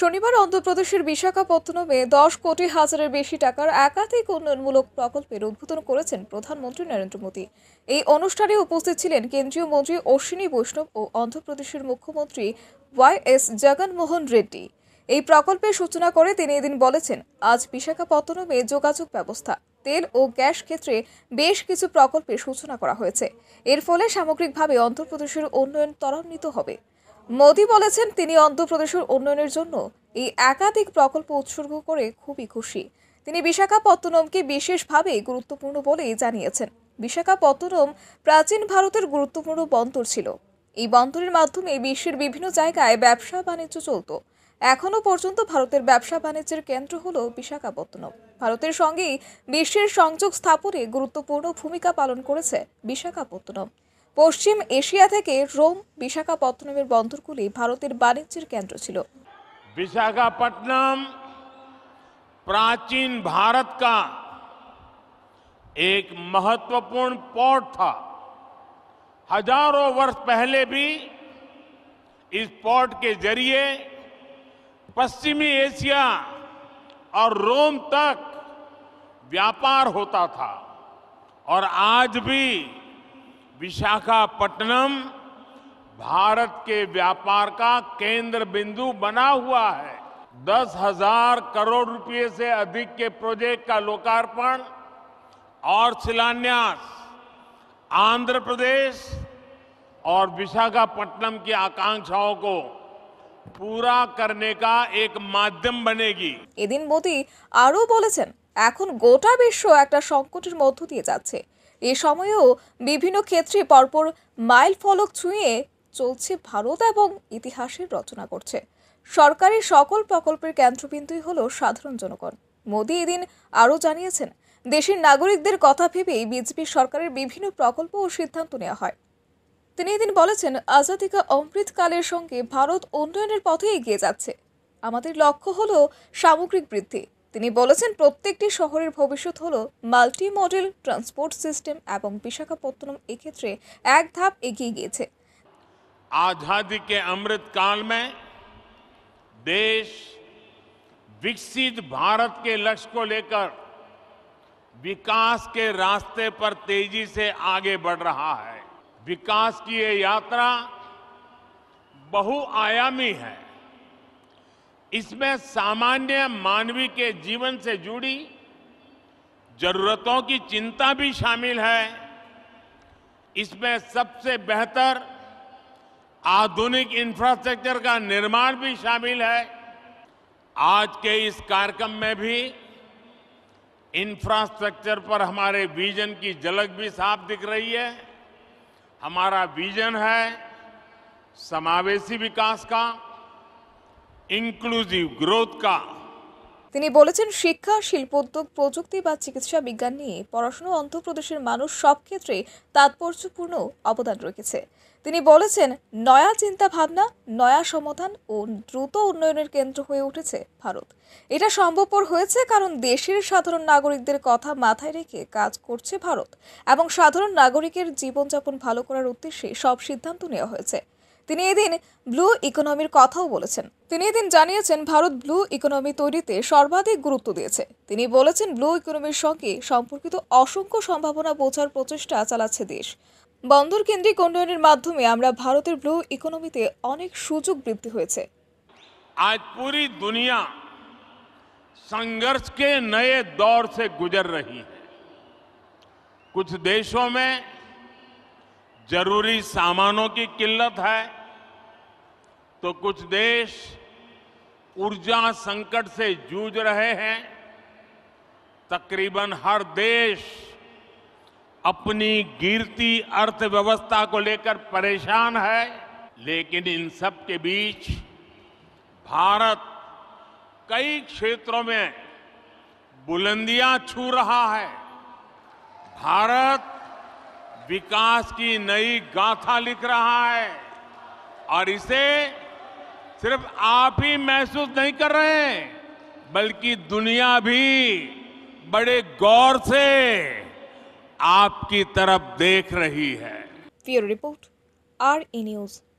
শনিবার অন্ধ্রপ্রদেশের বিশাখাপত্তনমে দশ কোটি হাজারের বেশি টাকার একাধিক উন্নয়নমূলক প্রকল্পের উদ্বোধন করেছেন প্রধানমন্ত্রী নরেন্দ্র মোদী এই অনুষ্ঠানে উপস্থিত ছিলেন কেন্দ্রীয় মন্ত্রী অশ্বিনী বৈষ্ণব ও অন্ধ্রপ্রদেশের মুখ্যমন্ত্রী ওয়াই এস জগনমোহন রেড্ডি এই প্রকল্পের সূচনা করে তিনি এদিন বলেছেন আজ বিশাখাপত্তনমে যোগাযোগ ব্যবস্থা তেল ও গ্যাস ক্ষেত্রে বেশ কিছু প্রকল্পের সূচনা করা হয়েছে এর ফলে সামগ্রিকভাবে অন্ধ্রপ্রদেশের উন্নয়ন ত্বরান্বিত হবে মোদি বলেছেন তিনি অন্ধ্রপ্রদেশের উন্নয়নের জন্য এই একাধিক প্রকল্প উৎসর্গ করে খুবই খুশি তিনি বিশাখাপত্তনমকে বিশেষভাবে গুরুত্বপূর্ণ বলে জানিয়েছেন বিশাখাপত্তনম প্রাচীন ভারতের গুরুত্বপূর্ণ বন্দর ছিল এই বন্দরের মাধ্যমে বিশ্বের বিভিন্ন জায়গায় ব্যবসা বাণিজ্য চলত এখনও পর্যন্ত ভারতের ব্যবসা বাণিজ্যের কেন্দ্র হল বিশাখাপত্তনম ভারতের সঙ্গেই বিশ্বের সংযোগ স্থাপনে গুরুত্বপূর্ণ ভূমিকা পালন করেছে বিশাখাপত্তনম पश्चिम एशिया रोम রোম बंदरगुली भारत वाणिज्य केंद्र কেন্দ্র ছিল प्राचीन भारत का एक महत्वपूर्ण पोर्ट था हजारों वर्ष पहले भी इस पोर्ट के जरिए पश्चिमी एशिया और रोम तक व्यापार होता था और आज भी विशाखापट्टनम भारत के व्यापार का केंद्र बिंदु बना हुआ है दस हजार करोड़ रुपए से अधिक के प्रोजेक्ट का लोकार्पण और शिलान्यास आंध्र प्रदेश और विशाखापट्टनम की आकांक्षाओं को पूरा करने का एक माध्यम बनेगी এদিন মোদি আরও বলেছেন गोटा विश्व एक একটা সংকটের মধ্য দিয়ে এ সময়েও বিভিন্ন ক্ষেত্রে পরপর মাইল ফলক ছুঁয়ে চলছে ভারত এবং ইতিহাসের রচনা করছে সরকারের সকল প্রকল্পের কেন্দ্রবিন্দুই হল সাধারণ জনগণ মোদী এদিন আরও জানিয়েছেন দেশের নাগরিকদের কথা ভেবেই বিজেপি সরকারের বিভিন্ন প্রকল্প ও সিদ্ধান্ত নেওয়া হয় তিনি এদিন বলেছেন আজাদিকা অমৃতকালের সঙ্গে ভারত উন্নয়নের পথে এগিয়ে যাচ্ছে আমাদের লক্ষ্য হল সামগ্রিক বৃদ্ধি তিনি বলেছেন প্রত্যেকটি শহরের ভবিষ্যৎ হলো মাল্টি মডেল ট্রান্সপোর্ট সিস্টেম এবং বিশাখাপত্তনম এক্ষেত্রে এক ধাপ এগিয়ে গেছে आधादिके अमृत काल में देश विकसित भारत के लक्ष्य को लेकर विकास के रास्ते पर तेजी से आगे बढ़ रहा है विकास की यह यात्रा बहुआयामी है इसमें सामान्य मानवीय के जीवन से जुड़ी जरूरतों की चिंता भी शामिल है इसमें सबसे बेहतर आधुनिक इंफ्रास्ट्रक्चर का निर्माण भी शामिल है आज के इस कार्यक्रम में भी इंफ्रास्ट्रक्चर पर हमारे विजन की झलक भी साफ दिख रही है हमारा विजन है समावेशी विकास का ইনক্লুসিভ গ্রোথ কা তিনি বলেছেন শিক্ষা শিল্পোদ্যোগ প্রযুক্তি বা চিকিৎসা বিজ্ঞান নিয়ে পড়াশুনো অন্ধ্রপ্রদেশের মানুষ সব ক্ষেত্রে তাৎপর্যপূর্ণ অবদান রেখেছে তিনি বলেছেন নয়া চিন্তা ভাবনা নয়া সমাধান ও দ্রুত উন্নয়নের কেন্দ্র হয়ে উঠেছে ভারত এটা সম্ভবপর হয়েছে কারণ দেশের সাধারণ নাগরিকদের কথা মাথায় রেখে কাজ করছে ভারত এবং সাধারণ নাগরিকের জীবনযাপন ভালো করার উদ্দেশ্যে সব সিদ্ধান্ত নেওয়া হয়েছে তিনি এদিন ব্লু ইকোনমির কথাও বলেছেন তিনি এদিন জানিয়েছেন ভারত ব্লু ইকোনমি তৈরিতে সর্বাধিক গুরুত্ব দিয়েছে তিনি বলেছেন ব্লু ইকোনমির সঙ্গে সম্পর্কিত অসংখ্য সম্ভাবনা বোঝার প্রচেষ্টা চালাচ্ছে দেশ বন্দর কেন্দ্রিক উন্নয়নের মাধ্যমে আমরা ভারতের ব্লু ইকোনমিতে অনেক সুযোগ বৃদ্ধি হয়েছে আজ পুরি দুনিয়া সংঘর্ষকে নয় দৌড় সে গুজর गुजर रही है जरूरी सामानों की किल्लत है तो कुछ देश ऊर्जा संकट से जूझ रहे हैं तकरीबन हर देश अपनी गिरती अर्थव्यवस्था को लेकर परेशान है लेकिन इन सब के बीच भारत कई क्षेत्रों में बुलंदियां छू रहा है भारत विकास की नई गाथा लिख रहा है और इसे सिर्फ आप ही महसूस नहीं कर रहे हैं बल्कि दुनिया भी बड़े गौर से आपकी तरफ देख रही है ब्यूरो रिपोर्ट आर न्यूज़